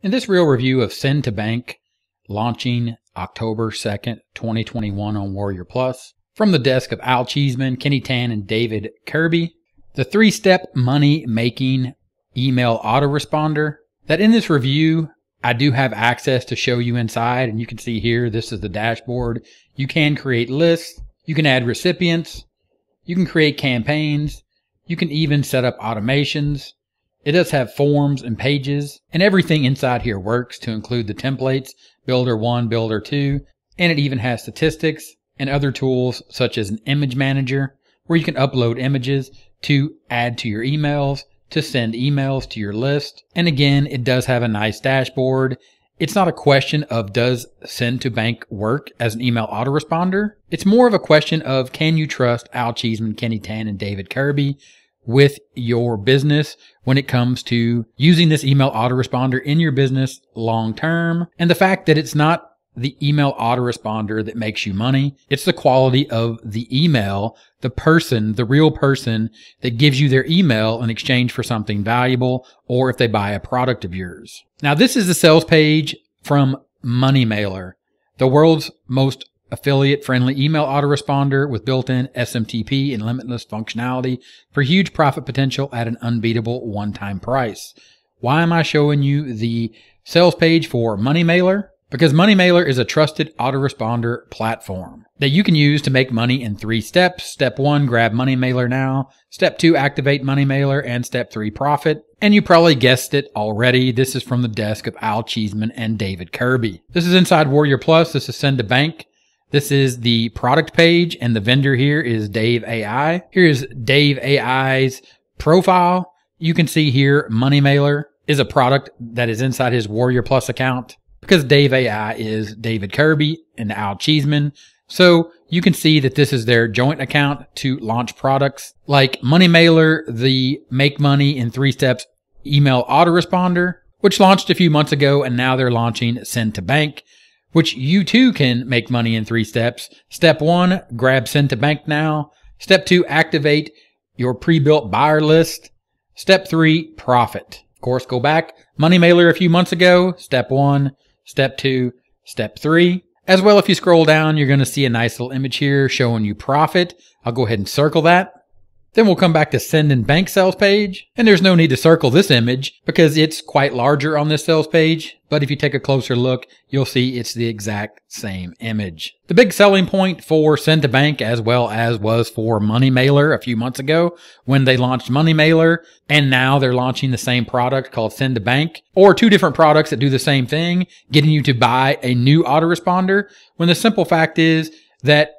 In this real review of Send to Bank, launching October 2nd, 2021 on Warrior Plus, from the desk of Al Cheeseman, Kenny Tan, and David Kirby, the three step money making email autoresponder, that in this review, I do have access to show you inside, and you can see here this is the dashboard. You can create lists, you can add recipients, you can create campaigns, you can even set up automations, it does have forms and pages, and everything inside here works to include the templates, Builder 1, Builder 2, and it even has statistics and other tools such as an image manager where you can upload images to add to your emails, to send emails to your list. And again, it does have a nice dashboard. It's not a question of does send to bank work as an email autoresponder? It's more of a question of can you trust Al Cheeseman, Kenny Tan, and David Kirby with your business when it comes to using this email autoresponder in your business long term. And the fact that it's not the email autoresponder that makes you money. It's the quality of the email, the person, the real person that gives you their email in exchange for something valuable or if they buy a product of yours. Now, this is the sales page from Money Mailer, the world's most affiliate friendly email autoresponder with built in SMTP and limitless functionality for huge profit potential at an unbeatable one time price. Why am I showing you the sales page for Money Mailer? Because Money Mailer is a trusted autoresponder platform that you can use to make money in three steps. Step one, grab Money Mailer now. Step two, activate Money Mailer. And step three, profit. And you probably guessed it already. This is from the desk of Al Cheeseman and David Kirby. This is Inside Warrior Plus. This is Send to Bank. This is the product page and the vendor here is Dave AI. Here's Dave AI's profile. You can see here Money Mailer is a product that is inside his Warrior Plus account because Dave AI is David Kirby and Al Cheeseman. So you can see that this is their joint account to launch products like Money Mailer, the Make Money in Three Steps email autoresponder, which launched a few months ago and now they're launching Send to Bank, which you too can make money in three steps. Step one, grab Send to Bank now. Step two, activate your pre-built buyer list. Step three, profit. Of course, go back. Money mailer a few months ago. Step one, step two, step three. As well, if you scroll down, you're going to see a nice little image here showing you profit. I'll go ahead and circle that. Then we'll come back to send and bank sales page. And there's no need to circle this image because it's quite larger on this sales page. But if you take a closer look, you'll see it's the exact same image. The big selling point for send to bank as well as was for money mailer a few months ago when they launched money mailer. And now they're launching the same product called send to bank or two different products that do the same thing, getting you to buy a new autoresponder. When the simple fact is that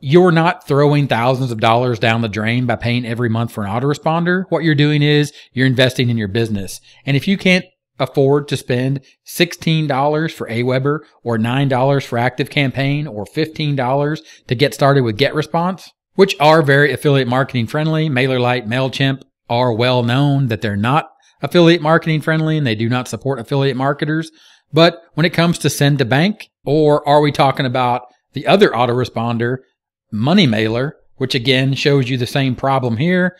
you're not throwing thousands of dollars down the drain by paying every month for an autoresponder. What you're doing is you're investing in your business. And if you can't afford to spend $16 for Aweber or $9 for Active Campaign or $15 to get started with GetResponse, which are very affiliate marketing friendly, MailerLite, MailChimp are well known that they're not affiliate marketing friendly and they do not support affiliate marketers. But when it comes to send to bank, or are we talking about the other autoresponder Money Mailer, which again shows you the same problem here.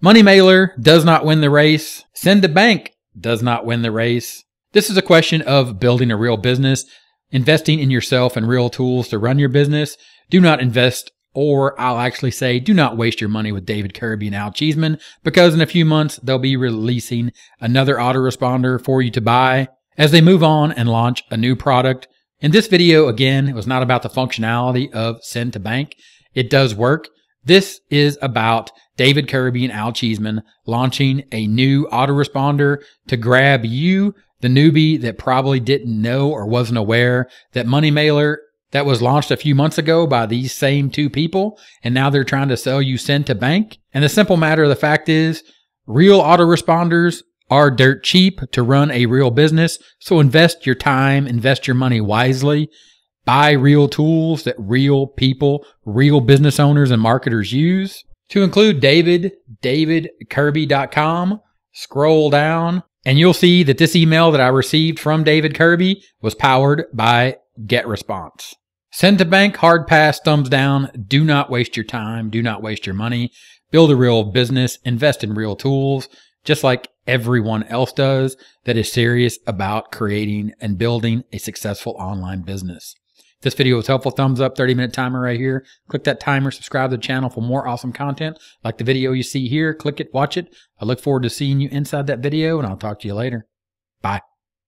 Money Mailer does not win the race. Send the Bank does not win the race. This is a question of building a real business, investing in yourself and real tools to run your business. Do not invest, or I'll actually say, do not waste your money with David Kirby and Al Cheeseman, because in a few months they'll be releasing another autoresponder for you to buy as they move on and launch a new product in this video, again, it was not about the functionality of send to bank. It does work. This is about David Caribbean, Al Cheeseman launching a new autoresponder to grab you, the newbie that probably didn't know or wasn't aware that Money Mailer that was launched a few months ago by these same two people, and now they're trying to sell you send to bank. And the simple matter of the fact is, real autoresponders are dirt cheap to run a real business. So invest your time, invest your money wisely. Buy real tools that real people, real business owners and marketers use. To include David, davidkirby.com, scroll down and you'll see that this email that I received from David Kirby was powered by GetResponse. Send to bank, hard pass, thumbs down. Do not waste your time. Do not waste your money. Build a real business. Invest in real tools. Just like everyone else does that is serious about creating and building a successful online business. If this video was helpful, thumbs up, 30 minute timer right here. Click that timer, subscribe to the channel for more awesome content. Like the video you see here, click it, watch it. I look forward to seeing you inside that video and I'll talk to you later. Bye.